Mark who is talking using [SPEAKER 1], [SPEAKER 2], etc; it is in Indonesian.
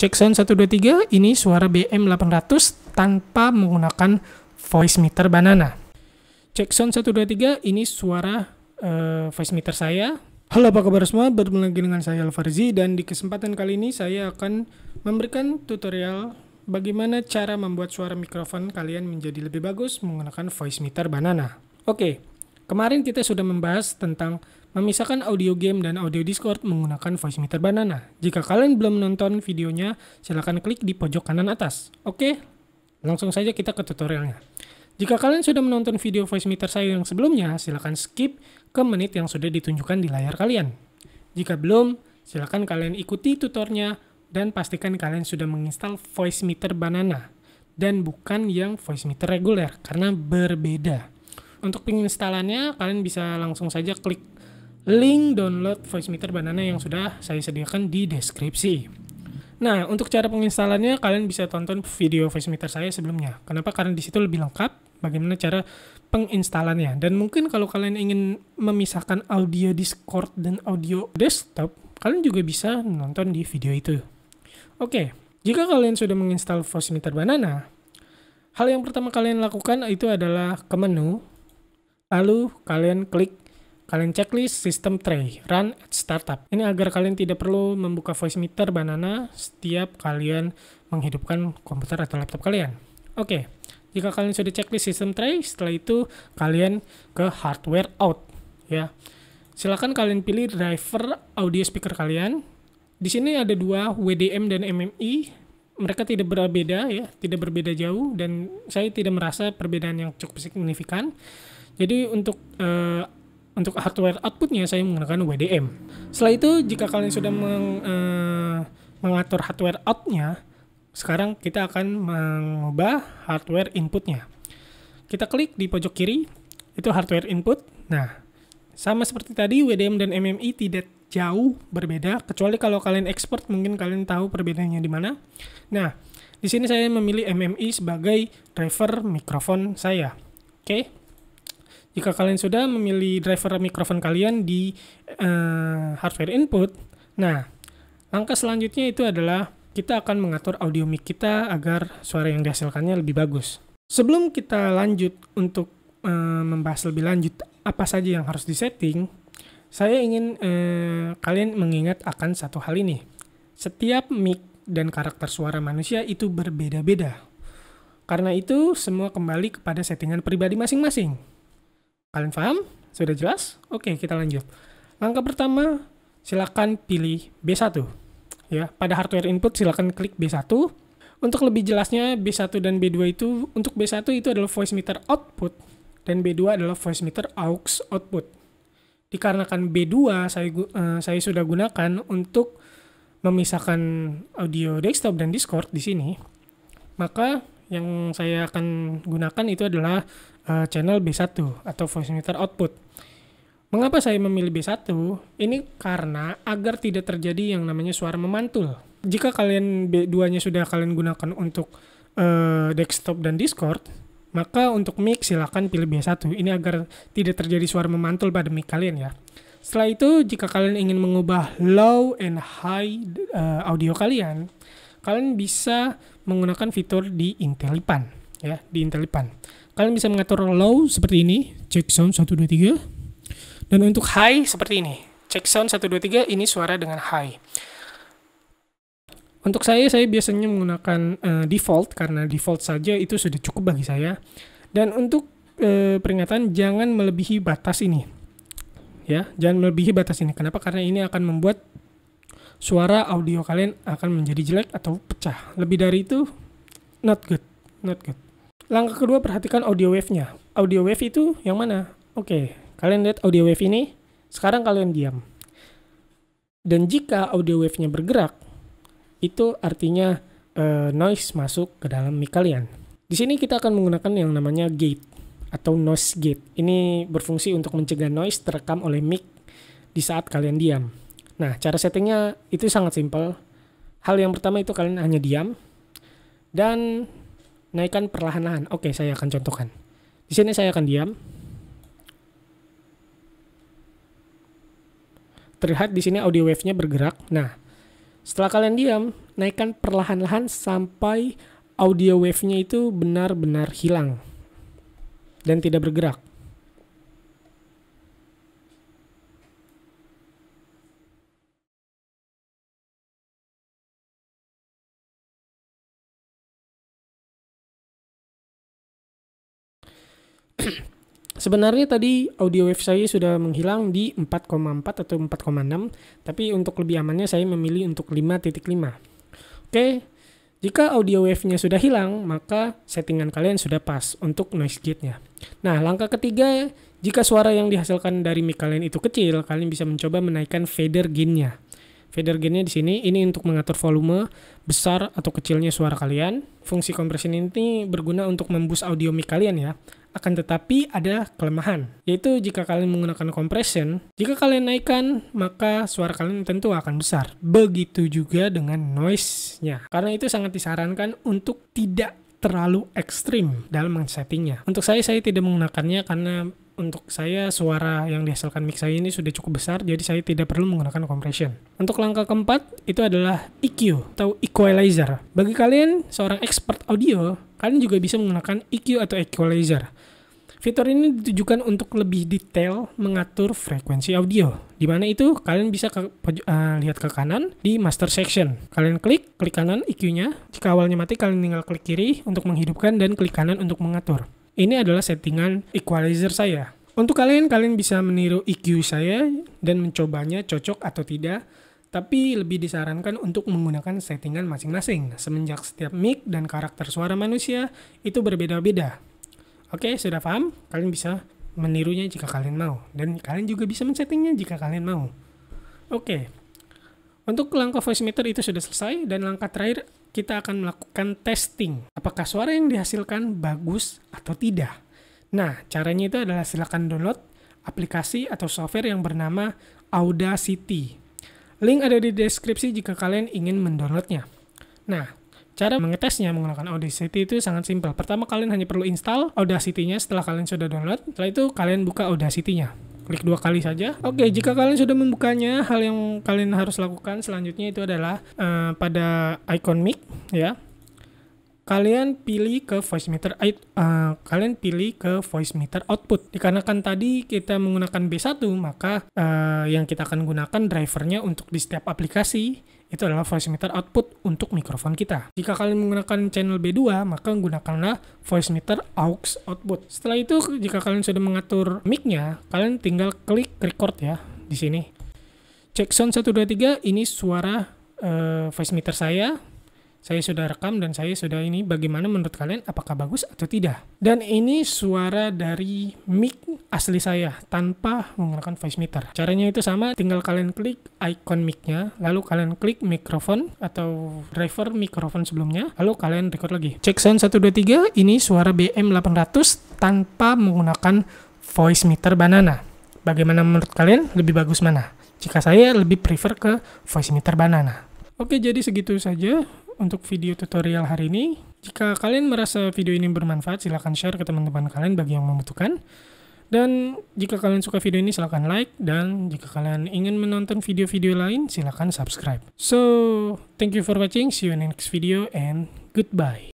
[SPEAKER 1] Cek sound 123, ini suara BM800 tanpa menggunakan voice meter banana. Cek sound 123, ini suara uh, voice meter saya. Halo apa kabar semua, bertemu lagi dengan saya Alfarzi dan di kesempatan kali ini saya akan memberikan tutorial bagaimana cara membuat suara mikrofon kalian menjadi lebih bagus menggunakan voice meter banana. Oke, Kemarin kita sudah membahas tentang memisahkan audio game dan audio Discord menggunakan voice meter banana. Jika kalian belum nonton videonya, silahkan klik di pojok kanan atas. Oke, langsung saja kita ke tutorialnya. Jika kalian sudah menonton video voice meter saya yang sebelumnya, silahkan skip ke menit yang sudah ditunjukkan di layar kalian. Jika belum, silahkan kalian ikuti tutornya dan pastikan kalian sudah menginstal voice meter banana dan bukan yang voice meter reguler karena berbeda. Untuk penginstalannya kalian bisa langsung saja klik link download voice meter banana yang sudah saya sediakan di deskripsi. Nah, untuk cara penginstalannya kalian bisa tonton video voice meter saya sebelumnya. Kenapa? Karena disitu lebih lengkap bagaimana cara penginstalannya. Dan mungkin kalau kalian ingin memisahkan audio Discord dan audio desktop, kalian juga bisa nonton di video itu. Oke, jika kalian sudah menginstal voice meter banana, hal yang pertama kalian lakukan itu adalah ke menu Lalu kalian klik kalian checklist sistem tray run at startup. Ini agar kalian tidak perlu membuka voice meter banana setiap kalian menghidupkan komputer atau laptop kalian. Oke, okay. jika kalian sudah checklist sistem tray, setelah itu kalian ke hardware out ya. Silakan kalian pilih driver audio speaker kalian. Di sini ada dua WDM dan MMI. Mereka tidak berbeda ya, tidak berbeda jauh dan saya tidak merasa perbedaan yang cukup signifikan. Jadi untuk uh, untuk hardware outputnya saya menggunakan WDM. Setelah itu jika kalian sudah meng, uh, mengatur hardware outnya, sekarang kita akan mengubah hardware inputnya. Kita klik di pojok kiri, itu hardware input. Nah, sama seperti tadi WDM dan MMI tidak jauh berbeda kecuali kalau kalian expert mungkin kalian tahu perbedaannya di mana. Nah, di sini saya memilih MMI sebagai driver mikrofon saya. Oke. Okay. Jika kalian sudah memilih driver mikrofon kalian di uh, hardware input, nah, langkah selanjutnya itu adalah kita akan mengatur audio mic kita agar suara yang dihasilkannya lebih bagus. Sebelum kita lanjut untuk uh, membahas lebih lanjut apa saja yang harus disetting, saya ingin eh, kalian mengingat akan satu hal ini. Setiap mic dan karakter suara manusia itu berbeda-beda. Karena itu, semua kembali kepada settingan pribadi masing-masing. Kalian paham? Sudah jelas? Oke, kita lanjut. Langkah pertama, silakan pilih B1. Ya, pada hardware input silakan klik B1. Untuk lebih jelasnya, B1 dan B2 itu, untuk B1 itu adalah voice meter output, dan B2 adalah voice meter aux output. Dikarenakan B2 saya, uh, saya sudah gunakan untuk memisahkan audio desktop dan Discord di sini, maka yang saya akan gunakan itu adalah Eh, channel B1 atau voice meter output. Mengapa saya memilih B1? Ini karena agar tidak terjadi yang namanya suara memantul. Jika kalian B2-nya sudah kalian gunakan untuk uh, desktop dan Discord, maka untuk mic silakan pilih B1. Ini agar tidak terjadi suara memantul pada mic kalian ya. Setelah itu, jika kalian ingin mengubah low and high uh, audio kalian, kalian bisa menggunakan fitur di Intelipan ya, di Intelipan. Kalian bisa mengatur low seperti ini, check sound 123. Dan untuk high seperti ini, check sound 123 ini suara dengan high. Untuk saya, saya biasanya menggunakan uh, default karena default saja itu sudah cukup bagi saya. Dan untuk uh, peringatan jangan melebihi batas ini. Ya, jangan melebihi batas ini. Kenapa? Karena ini akan membuat suara audio kalian akan menjadi jelek atau pecah. Lebih dari itu not good, not good. Langkah kedua perhatikan audio wave-nya. Audio wave itu yang mana? Oke, okay. kalian lihat audio wave ini. Sekarang kalian diam. Dan jika audio wave-nya bergerak, itu artinya uh, noise masuk ke dalam mic kalian. Di sini kita akan menggunakan yang namanya gate atau noise gate. Ini berfungsi untuk mencegah noise terekam oleh mic di saat kalian diam. Nah, cara settingnya itu sangat simpel. Hal yang pertama itu kalian hanya diam dan naikkan perlahan-lahan. Oke, saya akan contohkan. Di sini saya akan diam. Terlihat di sini audio wave-nya bergerak. Nah, setelah kalian diam, naikkan perlahan-lahan sampai audio wave-nya itu benar-benar hilang dan tidak bergerak. Sebenarnya tadi audio wave saya sudah menghilang di 4,4 atau 4,6, tapi untuk lebih amannya saya memilih untuk 5.5. Oke, jika audio wave-nya sudah hilang, maka settingan kalian sudah pas untuk noise gate-nya. Nah, langkah ketiga, jika suara yang dihasilkan dari mic kalian itu kecil, kalian bisa mencoba menaikkan fader gain-nya. Fader gainnya di sini ini untuk mengatur volume besar atau kecilnya suara kalian. Fungsi compression ini berguna untuk membus audio mic kalian ya. Akan tetapi ada kelemahan, yaitu jika kalian menggunakan compression, jika kalian naikkan, maka suara kalian tentu akan besar. Begitu juga dengan noise-nya. Karena itu sangat disarankan untuk tidak terlalu ekstrim dalam settingnya. Untuk saya, saya tidak menggunakannya karena untuk saya suara yang dihasilkan mix saya ini sudah cukup besar, jadi saya tidak perlu menggunakan compression. Untuk langkah keempat, itu adalah EQ atau equalizer. Bagi kalian, seorang expert audio, kalian juga bisa menggunakan EQ atau equalizer. Fitur ini ditujukan untuk lebih detail mengatur frekuensi audio. Di mana itu kalian bisa ke, uh, lihat ke kanan di master section. Kalian klik, klik kanan EQ-nya. Jika awalnya mati, kalian tinggal klik kiri untuk menghidupkan dan klik kanan untuk mengatur. Ini adalah settingan equalizer saya. Untuk kalian, kalian bisa meniru EQ saya dan mencobanya cocok atau tidak, tapi lebih disarankan untuk menggunakan settingan masing-masing. Semenjak setiap mic dan karakter suara manusia itu berbeda-beda. Oke, sudah paham? Kalian bisa menirunya jika kalian mau, dan kalian juga bisa men-settingnya jika kalian mau. Oke, untuk langkah voice meter itu sudah selesai, dan langkah terakhir kita akan melakukan testing apakah suara yang dihasilkan bagus atau tidak. Nah, caranya itu adalah silakan download aplikasi atau software yang bernama Audacity. Link ada di deskripsi jika kalian ingin mendownloadnya. Nah, cara mengetesnya menggunakan Audacity itu sangat simpel. Pertama, kalian hanya perlu install Audacity-nya setelah kalian sudah download. Setelah itu, kalian buka Audacity-nya klik dua kali saja. Oke, okay, jika kalian sudah membukanya, hal yang kalian harus lakukan selanjutnya itu adalah uh, pada icon mic ya kalian pilih ke voice meter uh, kalian pilih ke voice meter output dikarenakan tadi kita menggunakan B1 maka uh, yang kita akan gunakan drivernya untuk di setiap aplikasi itu adalah voice meter output untuk mikrofon kita. Jika kalian menggunakan channel B2, maka gunakanlah voice meter aux output. Setelah itu, jika kalian sudah mengatur mic-nya, kalian tinggal klik record ya di sini. check sound 123, ini suara uh, voice meter saya saya sudah rekam dan saya sudah ini bagaimana menurut kalian apakah bagus atau tidak dan ini suara dari mic asli saya tanpa menggunakan voice meter caranya itu sama tinggal kalian klik icon micnya lalu kalian klik microphone atau driver microphone sebelumnya lalu kalian record lagi check sound 123 ini suara BM800 tanpa menggunakan voice meter banana bagaimana menurut kalian lebih bagus mana jika saya lebih prefer ke voice meter banana Oke, jadi segitu saja untuk video tutorial hari ini. Jika kalian merasa video ini bermanfaat, silahkan share ke teman-teman kalian bagi yang membutuhkan. Dan jika kalian suka video ini silahkan like dan jika kalian ingin menonton video-video lain silahkan subscribe. So, thank you for watching, see you in the next video and goodbye.